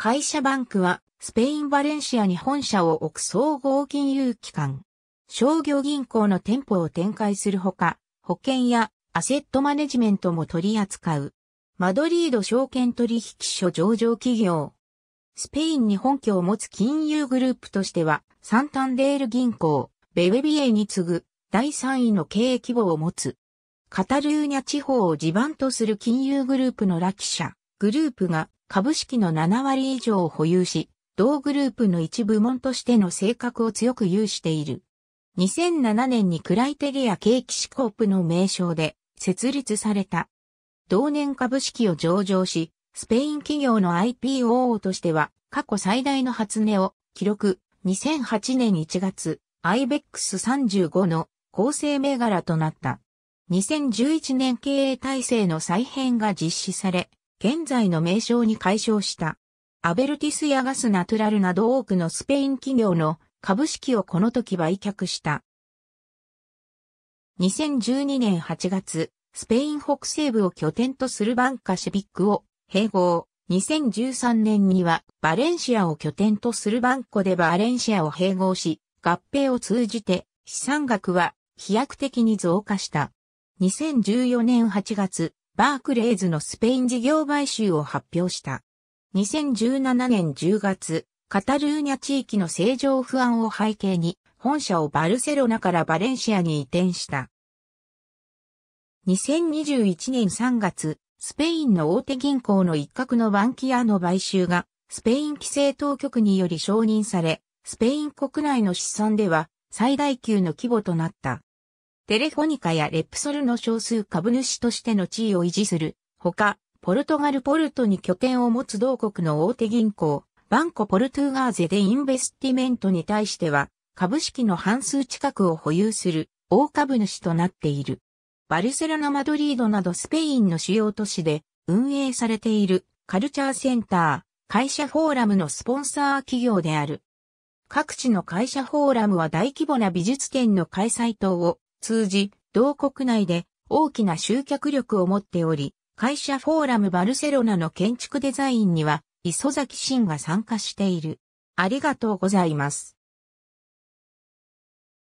会社バンクは、スペイン・バレンシアに本社を置く総合金融機関。商業銀行の店舗を展開するほか、保険やアセットマネジメントも取り扱う。マドリード証券取引所上場企業。スペインに本拠を持つ金融グループとしては、サンタンデール銀行、ベベビエに次ぐ第3位の経営規模を持つ。カタルーニャ地方を地盤とする金融グループのラキ社、グループが株式の7割以上を保有し、同グループの一部門としての性格を強く有している。2007年にクライテリア景気シコープの名称で設立された。同年株式を上場し、スペイン企業の IPO としては過去最大の初値を記録。2008年1月、IBEX35 の構成銘柄となった。2011年経営体制の再編が実施され、現在の名称に解消した。アベルティスやガスナトラルなど多くのスペイン企業の株式をこの時売却した。2012年8月、スペイン北西部を拠点とするバンカシビックを併合。2013年にはバレンシアを拠点とするバンコでバレンシアを併合し、合併を通じて資産額は飛躍的に増加した。2014年8月、バークレーズのスペイン事業買収を発表した。2017年10月、カタルーニャ地域の政情不安を背景に、本社をバルセロナからバレンシアに移転した。2021年3月、スペインの大手銀行の一角のバンキアの買収が、スペイン規制当局により承認され、スペイン国内の資産では最大級の規模となった。テレフォニカやレプソルの少数株主としての地位を維持する。ほか、ポルトガルポルトに拠点を持つ同国の大手銀行、バンコポルトゥーガーゼでインベスティメントに対しては、株式の半数近くを保有する大株主となっている。バルセロナ・マドリードなどスペインの主要都市で運営されているカルチャーセンター、会社フォーラムのスポンサー企業である。各地の会社フォーラムは大規模な美術展の開催等を通じ、同国内で大きな集客力を持っており、会社フォーラムバルセロナの建築デザインには、磯崎慎が参加している。ありがとうございます。